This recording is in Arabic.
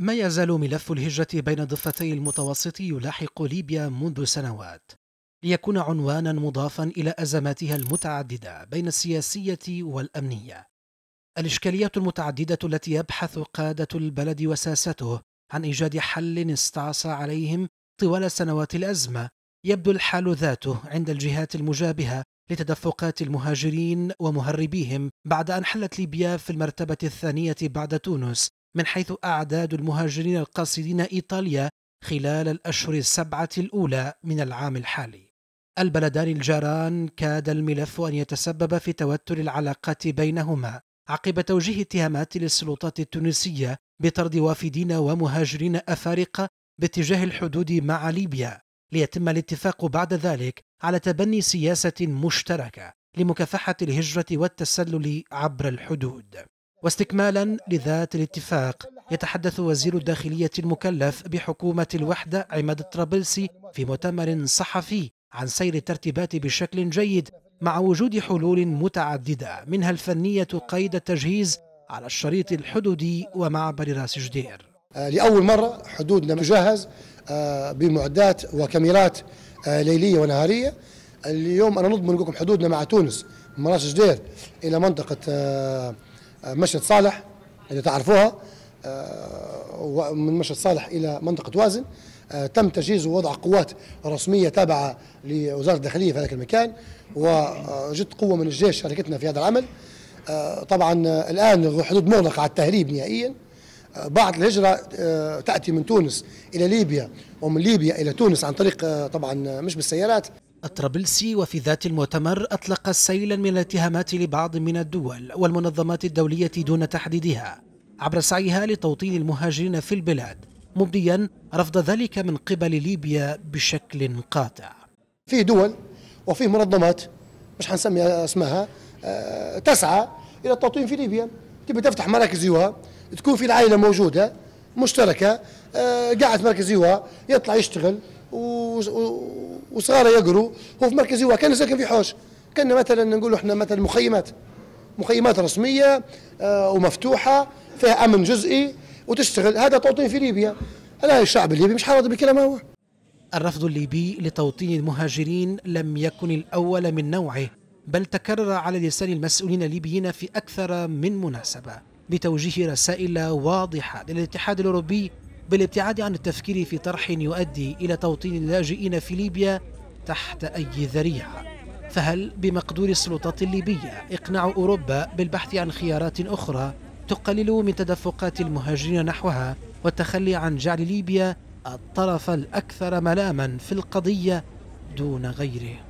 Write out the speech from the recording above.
ما يزال ملف الهجرة بين ضفتي المتوسط يلاحق ليبيا منذ سنوات ليكون عنوانا مضافا إلى أزماتها المتعددة بين السياسية والأمنية الإشكاليات المتعددة التي يبحث قادة البلد وساسته عن إيجاد حل استعصى عليهم طوال سنوات الأزمة يبدو الحال ذاته عند الجهات المجابهة لتدفقات المهاجرين ومهربيهم بعد أن حلت ليبيا في المرتبة الثانية بعد تونس من حيث أعداد المهاجرين القاصدين إيطاليا خلال الأشهر السبعة الأولى من العام الحالي. البلدان الجاران كاد الملف أن يتسبب في توتر العلاقات بينهما عقب توجيه اتهامات للسلطات التونسية بطرد وافدين ومهاجرين أفارقة باتجاه الحدود مع ليبيا ليتم الاتفاق بعد ذلك على تبني سياسة مشتركة لمكافحة الهجرة والتسلل عبر الحدود واستكمالا لذات الاتفاق يتحدث وزير الداخلية المكلف بحكومة الوحدة عماد الطرابلسي في مؤتمر صحفي عن سير الترتيبات بشكل جيد مع وجود حلول متعددة منها الفنية قيد التجهيز على الشريط الحدودي ومعبر راس جدير آه، لأول مرة حدودنا مجهز آه، بمعدات وكاميرات آه، ليلية ونهارية اليوم أنا نضمن لكم حدودنا مع تونس من راس جدير إلى منطقة مشهد صالح اللي تعرفوها آه، ومن مشهد صالح الى منطقه وازن آه، تم تجهيز ووضع قوات رسميه تابعه لوزاره الداخليه في هذاك المكان وجدت قوه من الجيش شاركتنا في هذا العمل آه، طبعا الان الحدود مغلقه على التهريب نهائيا بعد الهجرة تأتي من تونس إلى ليبيا ومن ليبيا إلى تونس عن طريق طبعا مش بالسيارات الطرابلسي وفي ذات المؤتمر أطلق سيلا من الاتهامات لبعض من الدول والمنظمات الدولية دون تحديدها عبر سعيها لتوطين المهاجرين في البلاد مبديا رفض ذلك من قبل ليبيا بشكل قاطع في دول وفي منظمات مش حنسمي اسمها آه، تسعى الى التوطين في ليبيا تبي تفتح مراكز يوها تكون في العائله موجوده مشتركه آه، قاعد مركز يوها يطلع يشتغل وصغار يقروا هو في مركز هو كان ساكن في حوش كان مثلا نقولوا احنا مثلا مخيمات مخيمات رسميه آه ومفتوحه فيها امن جزئي وتشتغل هذا توطين في ليبيا الان الشعب الليبي مش حاضر بكلام هو الرفض الليبي لتوطين المهاجرين لم يكن الاول من نوعه بل تكرر على لسان المسؤولين الليبيين في اكثر من مناسبه بتوجيه رسائل واضحه للاتحاد الاوروبي بالابتعاد عن التفكير في طرح يؤدي إلى توطين اللاجئين في ليبيا تحت أي ذريعة فهل بمقدور السلطات الليبية إقناع أوروبا بالبحث عن خيارات أخرى تقلل من تدفقات المهاجرين نحوها والتخلي عن جعل ليبيا الطرف الأكثر ملاما في القضية دون غيره